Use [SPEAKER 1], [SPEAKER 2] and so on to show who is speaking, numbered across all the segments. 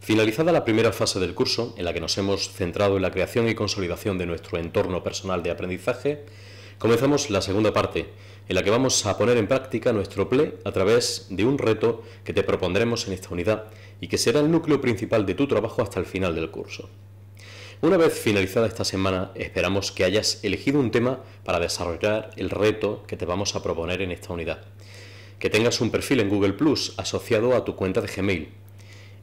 [SPEAKER 1] Finalizada la primera fase del curso, en la que nos hemos centrado en la creación y consolidación de nuestro entorno personal de aprendizaje, comenzamos la segunda parte, en la que vamos a poner en práctica nuestro PLE a través de un reto que te propondremos en esta unidad y que será el núcleo principal de tu trabajo hasta el final del curso. Una vez finalizada esta semana, esperamos que hayas elegido un tema para desarrollar el reto que te vamos a proponer en esta unidad. Que tengas un perfil en Google Plus asociado a tu cuenta de Gmail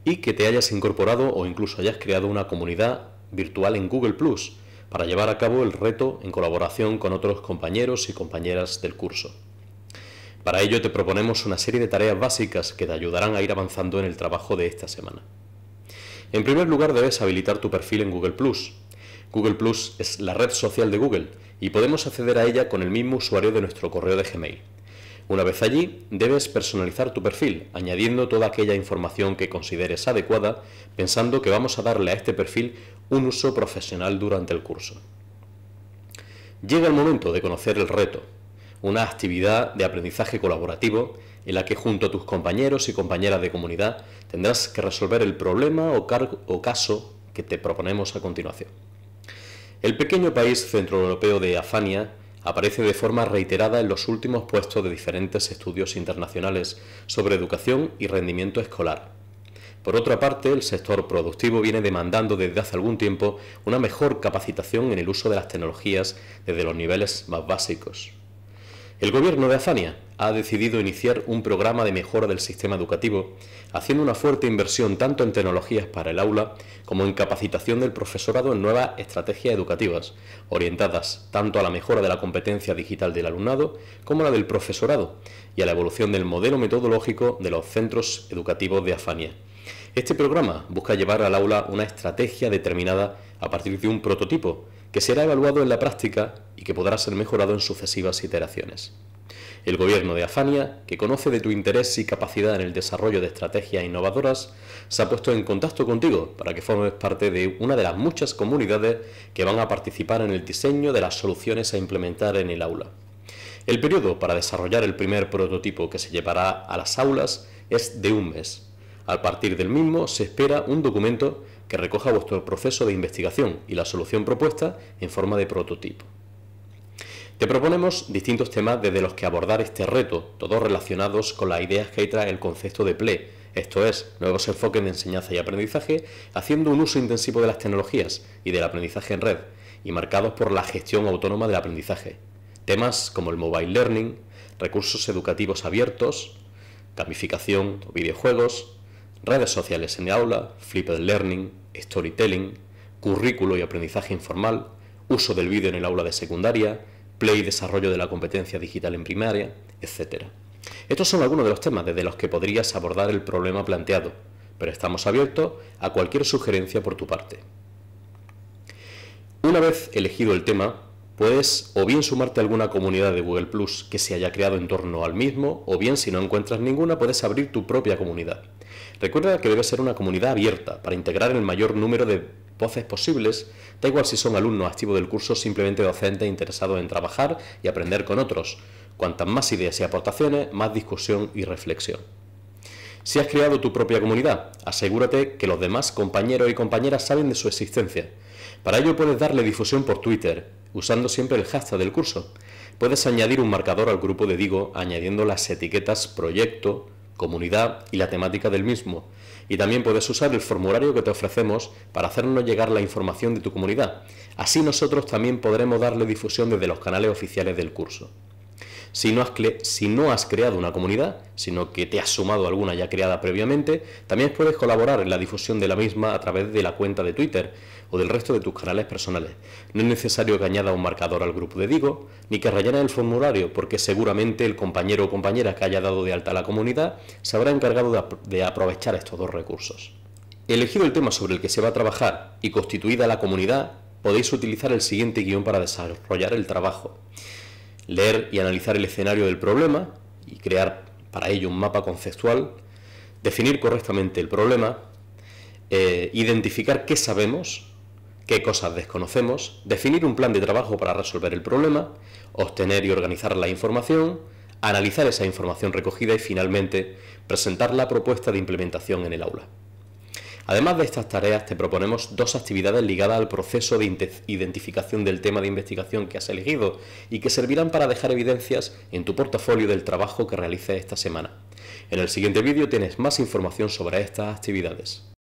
[SPEAKER 1] y que te hayas incorporado o incluso hayas creado una comunidad virtual en Google Plus para llevar a cabo el reto en colaboración con otros compañeros y compañeras del curso. Para ello te proponemos una serie de tareas básicas que te ayudarán a ir avanzando en el trabajo de esta semana. En primer lugar debes habilitar tu perfil en Google ⁇ Google Plus es la red social de Google y podemos acceder a ella con el mismo usuario de nuestro correo de Gmail. Una vez allí, debes personalizar tu perfil, añadiendo toda aquella información que consideres adecuada, pensando que vamos a darle a este perfil un uso profesional durante el curso. Llega el momento de conocer el reto, una actividad de aprendizaje colaborativo en la que junto a tus compañeros y compañeras de comunidad tendrás que resolver el problema o, caso que te proponemos a continuación. El pequeño país centroeuropeo de Afania aparece de forma reiterada en los últimos puestos de diferentes estudios internacionales sobre educación y rendimiento escolar. Por otra parte, el sector productivo viene demandando desde hace algún tiempo una mejor capacitación en el uso de las tecnologías desde los niveles más básicos. El gobierno de Afania ha decidido iniciar un programa de mejora del sistema educativo, haciendo una fuerte inversión tanto en tecnologías para el aula como en capacitación del profesorado en nuevas estrategias educativas, orientadas tanto a la mejora de la competencia digital del alumnado como a la del profesorado y a la evolución del modelo metodológico de los centros educativos de Afania. Este programa busca llevar al aula una estrategia determinada a partir de un prototipo, que será evaluado en la práctica y que podrá ser mejorado en sucesivas iteraciones. El gobierno de Afania, que conoce de tu interés y capacidad en el desarrollo de estrategias innovadoras, se ha puesto en contacto contigo para que formes parte de una de las muchas comunidades que van a participar en el diseño de las soluciones a implementar en el aula. El periodo para desarrollar el primer prototipo que se llevará a las aulas es de un mes. Al partir del mismo se espera un documento que recoja vuestro proceso de investigación y la solución propuesta en forma de prototipo. Te proponemos distintos temas desde los que abordar este reto, todos relacionados con las ideas que hay tras el concepto de PLE, e. esto es, nuevos enfoques de enseñanza y aprendizaje, haciendo un uso intensivo de las tecnologías y del aprendizaje en red, y marcados por la gestión autónoma del aprendizaje. Temas como el mobile learning, recursos educativos abiertos, gamificación o videojuegos, redes sociales en el aula, flipped learning, storytelling, currículo y aprendizaje informal, uso del vídeo en el aula de secundaria, play y desarrollo de la competencia digital en primaria, etc. Estos son algunos de los temas desde los que podrías abordar el problema planteado, pero estamos abiertos a cualquier sugerencia por tu parte. Una vez elegido el tema, puedes o bien sumarte a alguna comunidad de Google Plus que se haya creado en torno al mismo, o bien si no encuentras ninguna, puedes abrir tu propia comunidad. Recuerda que debe ser una comunidad abierta para integrar el mayor número de voces posibles, da igual si son alumnos activos del curso simplemente docentes interesados en trabajar y aprender con otros. Cuantas más ideas y aportaciones, más discusión y reflexión. Si has creado tu propia comunidad, asegúrate que los demás compañeros y compañeras saben de su existencia. Para ello puedes darle difusión por Twitter, usando siempre el hashtag del curso. Puedes añadir un marcador al grupo de Digo añadiendo las etiquetas proyecto, comunidad y la temática del mismo. Y también puedes usar el formulario que te ofrecemos para hacernos llegar la información de tu comunidad. Así nosotros también podremos darle difusión desde los canales oficiales del curso. Si no, has creado una comunidad, sino que te has sumado a alguna ya creada previamente, también puedes colaborar en la difusión de la misma a través de la cuenta de Twitter o del resto de tus canales personales. No es necesario que añada un marcador al grupo de Digo, ni que rellene el formulario, porque seguramente el compañero o compañera que haya dado de alta a la comunidad se habrá encargado de, de aprovechar estos dos recursos. Elegido el tema sobre el que se va a trabajar y constituida la comunidad, podéis utilizar el siguiente guión para desarrollar el trabajo leer y analizar el escenario del problema y crear para ello un mapa conceptual, definir correctamente el problema, eh, identificar qué sabemos, qué cosas desconocemos, definir un plan de trabajo para resolver el problema, obtener y organizar la información, analizar esa información recogida y finalmente presentar la propuesta de implementación en el aula. Además de estas tareas, te proponemos dos actividades ligadas al proceso de identificación del tema de investigación que has elegido y que servirán para dejar evidencias en tu portafolio del trabajo que realices esta semana. En el siguiente vídeo tienes más información sobre estas actividades.